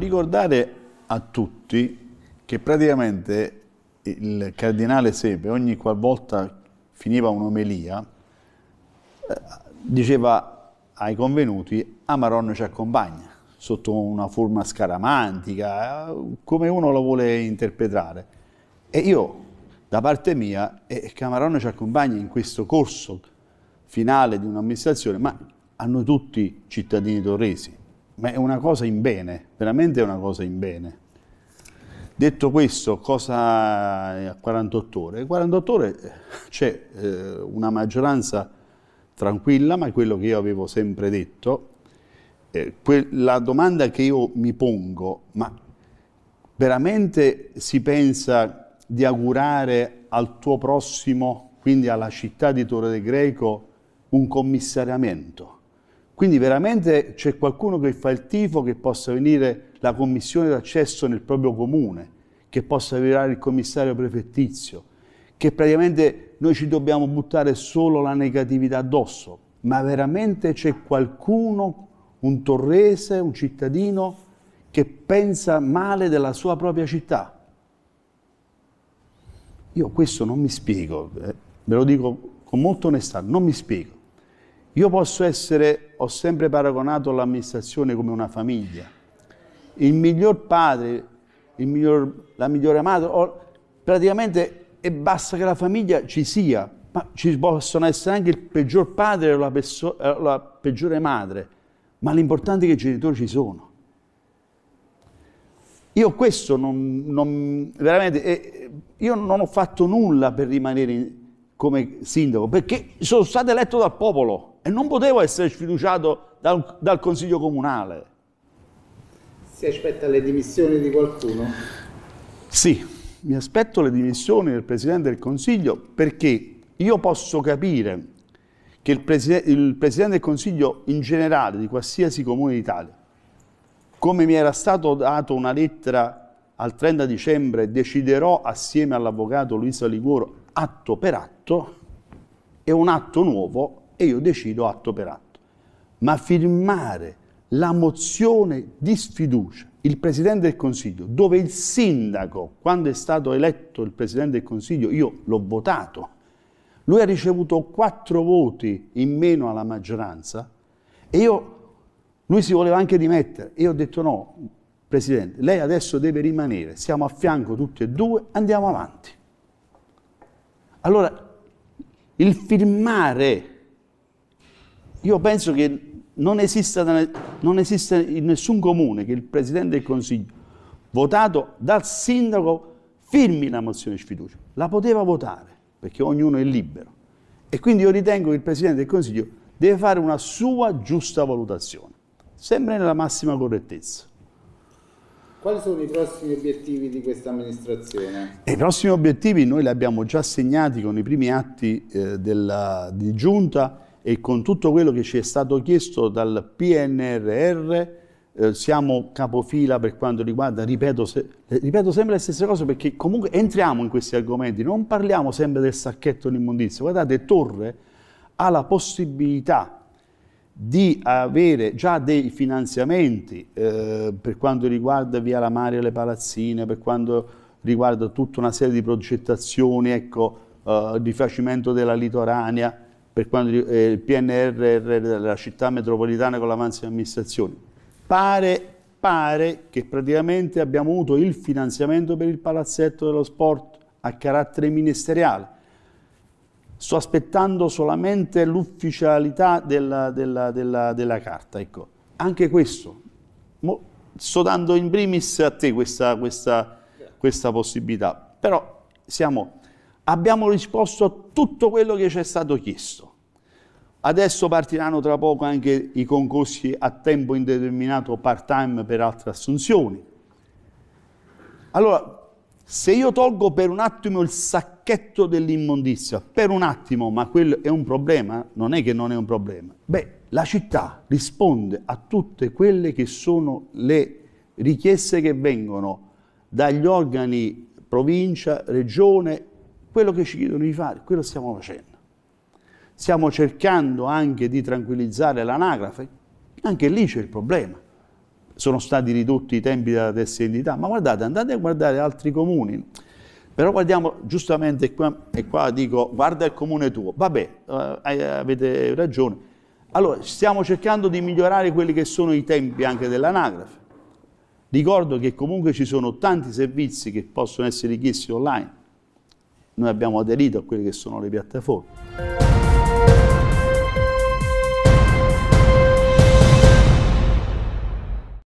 ricordare a tutti che praticamente il cardinale Sepe, ogni qualvolta finiva un'omelia, eh, diceva ai convenuti Amaron ci accompagna, sotto una forma scaramantica, eh, come uno lo vuole interpretare. E io, da parte mia, eh, e Camaron ci accompagna in questo corso finale di un'amministrazione, ma a noi tutti cittadini torresi, ma è una cosa in bene, veramente è una cosa in bene. Detto questo, cosa a 48 ore? A 48 ore eh, c'è eh, una maggioranza tranquilla, ma è quello che io avevo sempre detto. Eh, la domanda che io mi pongo, ma veramente si pensa di augurare al tuo prossimo, quindi alla città di Torre del Greco, un commissariamento? Quindi veramente c'è qualcuno che fa il tifo che possa venire la commissione d'accesso nel proprio comune, che possa arrivare il commissario prefettizio, che praticamente noi ci dobbiamo buttare solo la negatività addosso, ma veramente c'è qualcuno, un torrese, un cittadino, che pensa male della sua propria città. Io questo non mi spiego, eh. ve lo dico con molta onestà, non mi spiego. Io posso essere, ho sempre paragonato l'amministrazione come una famiglia. Il miglior padre, il miglior, la migliore madre, praticamente e basta che la famiglia ci sia, ma ci possono essere anche il peggior padre o la, la peggiore madre, ma l'importante è che i genitori ci sono. Io questo non, non veramente, eh, io non ho fatto nulla per rimanere in, come sindaco, perché sono stato eletto dal popolo e non potevo essere sfiduciato dal, dal Consiglio Comunale. Si aspetta le dimissioni di qualcuno? Sì, mi aspetto le dimissioni del Presidente del Consiglio perché io posso capire che il, preside il Presidente del Consiglio in generale di qualsiasi comune d'Italia, come mi era stato dato una lettera al 30 dicembre, deciderò assieme all'avvocato Luisa Liguoro atto per atto, è un atto nuovo e io decido atto per atto. Ma firmare la mozione di sfiducia, il Presidente del Consiglio, dove il sindaco, quando è stato eletto il Presidente del Consiglio, io l'ho votato, lui ha ricevuto quattro voti in meno alla maggioranza e io, lui si voleva anche dimettere. E io ho detto no, Presidente, lei adesso deve rimanere, siamo a fianco tutti e due, andiamo avanti. Allora, il firmare io penso che non esista, non esiste in nessun comune che il Presidente del Consiglio, votato dal sindaco, firmi la mozione di sfiducia. La poteva votare, perché ognuno è libero. E quindi io ritengo che il Presidente del Consiglio deve fare una sua giusta valutazione, sempre nella massima correttezza. Quali sono i prossimi obiettivi di questa amministrazione? I prossimi obiettivi noi li abbiamo già segnati con i primi atti eh, della, di giunta e con tutto quello che ci è stato chiesto dal PNRR eh, siamo capofila per quanto riguarda, ripeto, se, ripeto, sempre le stesse cose perché comunque entriamo in questi argomenti, non parliamo sempre del sacchetto dell'immondizia. Guardate, Torre ha la possibilità di avere già dei finanziamenti eh, per quanto riguarda Via la Mare e le palazzine, per quanto riguarda tutta una serie di progettazioni, ecco, eh, rifacimento della litoranea, per quanto eh, il PNRR della città metropolitana con l'avanzo di amministrazione. Pare, pare che praticamente abbiamo avuto il finanziamento per il palazzetto dello sport a carattere ministeriale. Sto aspettando solamente l'ufficialità della, della, della, della, carta. Ecco. Anche questo. Mo, sto dando in primis a te questa, questa, questa possibilità. Però siamo abbiamo risposto a tutto quello che ci è stato chiesto. Adesso partiranno tra poco anche i concorsi a tempo indeterminato part-time per altre assunzioni. Allora, se io tolgo per un attimo il sacchetto dell'immondizia, per un attimo, ma quello è un problema? Non è che non è un problema. Beh, la città risponde a tutte quelle che sono le richieste che vengono dagli organi provincia, regione, quello che ci chiedono di fare, quello stiamo facendo stiamo cercando anche di tranquillizzare l'anagrafe, anche lì c'è il problema. Sono stati ridotti i tempi della testa d'identità, ma guardate, andate a guardare altri comuni. Però guardiamo giustamente qua, e qua dico, guarda il comune tuo. Vabbè, eh, avete ragione. Allora, stiamo cercando di migliorare quelli che sono i tempi anche dell'anagrafe. Ricordo che comunque ci sono tanti servizi che possono essere richiesti online. Noi abbiamo aderito a quelle che sono le piattaforme.